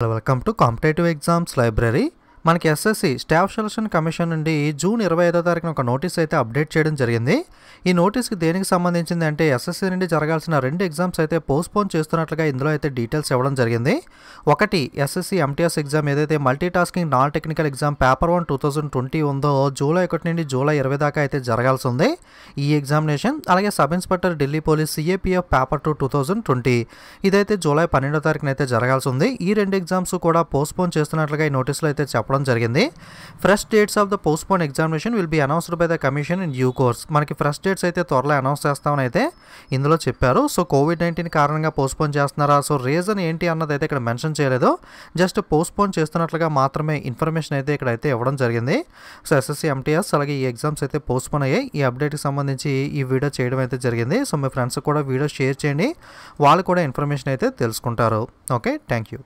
Welcome to Competitive Exams Library. మనకి SSC staff selection commission నుండి June ఇరవై ఐదో తారీఖున ఒక నోటీస్ అయితే అప్డేట్ చేయడం జరిగింది ఈ నోటీస్కి దేనికి సంబంధించింది అంటే ఎస్ఎస్సి నుండి జరగాల్సిన రెండు ఎగ్జామ్స్ అయితే పోస్ట్పోన్ చేస్తున్నట్లుగా ఇందులో అయితే డీటెయిల్స్ ఇవ్వడం జరిగింది ఒకటి ఎస్ఎస్సి ఎంటీఎస్ ఎగ్జామ్ ఏదైతే multi tasking non technical exam paper one two thousand twenty ఉందో జూలై ఒకటి నుండి జూలై ఇరవై దాకా అయితే జరగాల్సి ఉంది ఈ ఎగ్జామినేషన్ అలాగే sub inspector Delhi police CAPF paper two two thousand twenty ఇదైతే జూలై పన్నెండో తారీఖున అయితే జరగాల్సి ఉంది ఈ రెండు ఎగ్జామ్స్ కూడా పోస్ట్పోన్ చేస్తున్నట్లుగా ఈ నోటీసులో అయితే చెప్పడం రావడం జరిగింది fresh dates of the postpone examination will be announced by the commission in due course మనకి ఫ్రెష్ డేట్స్ అయితే త్వరలో అనౌన్స్ చేస్తామని అయితే ఇందులో చెప్పారు సో కోవిడ్ నైన్టీన్ కారణంగా పోస్ట్పోన్ చేస్తున్నారా సో రీజన్ ఏంటి అన్నది అయితే ఇక్కడ మెన్షన్ చేయలేదు జస్ట్ పోస్ట్పోన్ చేస్తున్నట్లుగా మాత్రమే ఇన్ఫర్మేషన్ అయితే ఇక్కడ అయితే ఇవ్వడం జరిగింది సో ఎస్ఎస్సి ఎంటీఎస్ అలాగే ఈ ఎగ్జామ్స్ అయితే పోస్ట్పోన్ అయ్యాయి ఈ అప్డేట్కి సంబంధించి ఈ వీడియో చేయడం అయితే జరిగింది సో మీ ఫ్రెండ్స్ కూడా వీడియో షేర్ చేయండి వాళ్ళు కూడా ఇన్ఫర్మేషన్ అయితే తెలుసుకుంటారు ఓకే థ్యాంక్ యూ